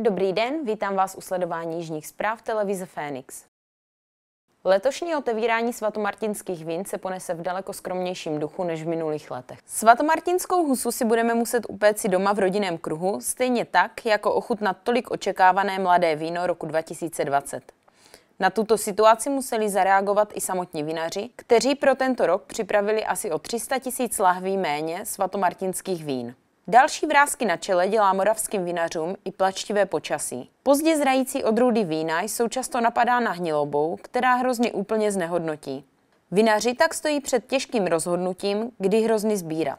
Dobrý den, vítám vás u sledování jižních zpráv televize Fénix. Letošní otevírání svatomartinských vín se ponese v daleko skromnějším duchu než v minulých letech. Svatomartinskou husu si budeme muset upéci doma v rodinném kruhu, stejně tak, jako ochutnat tolik očekávané mladé víno roku 2020. Na tuto situaci museli zareagovat i samotní vinaři, kteří pro tento rok připravili asi o 300 tisíc lahví méně svatomartinských vín. Další vrázky na čele dělá moravským vinařům i plačtivé počasí. Pozdě zrající odrůdy vína jsou často napadána hnilobou, která hrozny úplně znehodnotí. Vinaři tak stojí před těžkým rozhodnutím, kdy hrozny sbírat.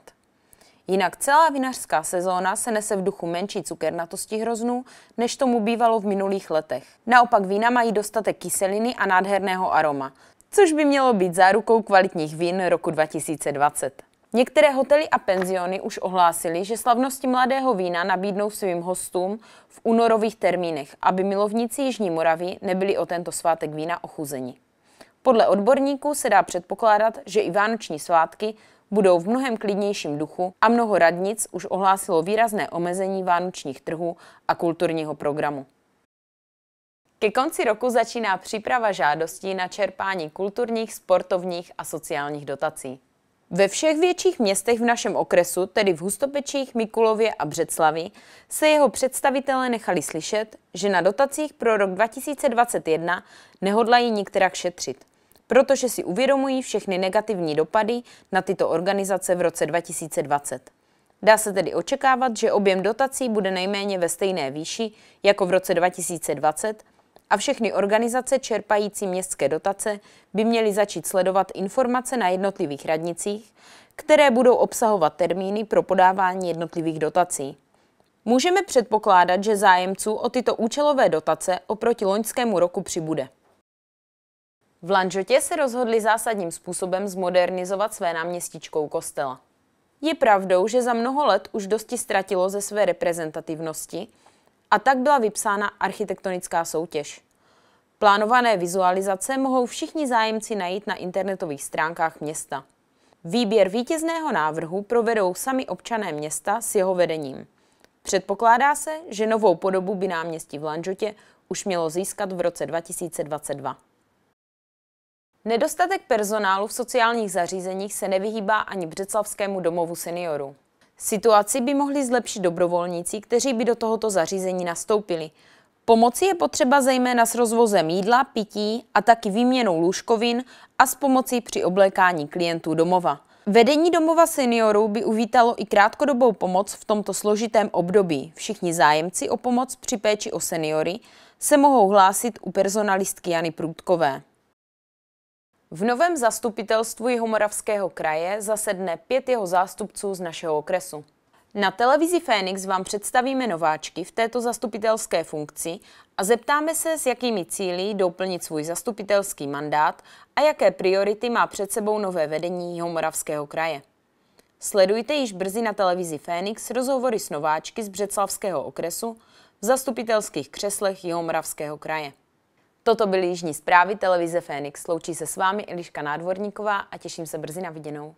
Jinak celá vinařská sezóna se nese v duchu menší cukernatosti hroznů, než tomu bývalo v minulých letech. Naopak vína mají dostatek kyseliny a nádherného aroma, což by mělo být zárukou kvalitních vín roku 2020. Některé hotely a penziony už ohlásily, že slavnosti mladého vína nabídnou svým hostům v únorových termínech, aby milovníci Jižní Moravy nebyli o tento svátek vína ochuzeni. Podle odborníků se dá předpokládat, že i vánoční svátky budou v mnohem klidnějším duchu a mnoho radnic už ohlásilo výrazné omezení vánočních trhů a kulturního programu. Ke konci roku začíná příprava žádostí na čerpání kulturních, sportovních a sociálních dotací. Ve všech větších městech v našem okresu, tedy v Hustopečích, Mikulově a Břeclavi, se jeho představitelé nechali slyšet, že na dotacích pro rok 2021 nehodlají některá šetřit, protože si uvědomují všechny negativní dopady na tyto organizace v roce 2020. Dá se tedy očekávat, že objem dotací bude nejméně ve stejné výši jako v roce 2020, a všechny organizace čerpající městské dotace by měly začít sledovat informace na jednotlivých radnicích, které budou obsahovat termíny pro podávání jednotlivých dotací. Můžeme předpokládat, že zájemců o tyto účelové dotace oproti loňskému roku přibude. V Lanžotě se rozhodli zásadním způsobem zmodernizovat své náměstíčkou kostela. Je pravdou, že za mnoho let už dosti ztratilo ze své reprezentativnosti, a tak byla vypsána architektonická soutěž. Plánované vizualizace mohou všichni zájemci najít na internetových stránkách města. Výběr vítězného návrhu provedou sami občané města s jeho vedením. Předpokládá se, že novou podobu by náměstí v Lanžotě už mělo získat v roce 2022. Nedostatek personálu v sociálních zařízeních se nevyhýbá ani Břeclavskému domovu seniorů. Situaci by mohli zlepšit dobrovolníci, kteří by do tohoto zařízení nastoupili. Pomoci je potřeba zejména s rozvozem jídla, pití a taky výměnou lůžkovin a s pomocí při oblékání klientů domova. Vedení domova seniorů by uvítalo i krátkodobou pomoc v tomto složitém období. Všichni zájemci o pomoc při péči o seniory se mohou hlásit u personalistky Jany Průdkové. V novém zastupitelstvu Jihomoravského kraje zasedne pět jeho zástupců z našeho okresu. Na televizi Fénix vám představíme nováčky v této zastupitelské funkci a zeptáme se, s jakými cíly doplnit svůj zastupitelský mandát a jaké priority má před sebou nové vedení Jihomoravského kraje. Sledujte již brzy na televizi Fénix rozhovory s nováčky z Břeclavského okresu v zastupitelských křeslech Jihomoravského kraje. Toto byly Jižní zprávy televize Fénix. Sloučí se s vámi Eliška Nádvorníková a těším se brzy na viděnou.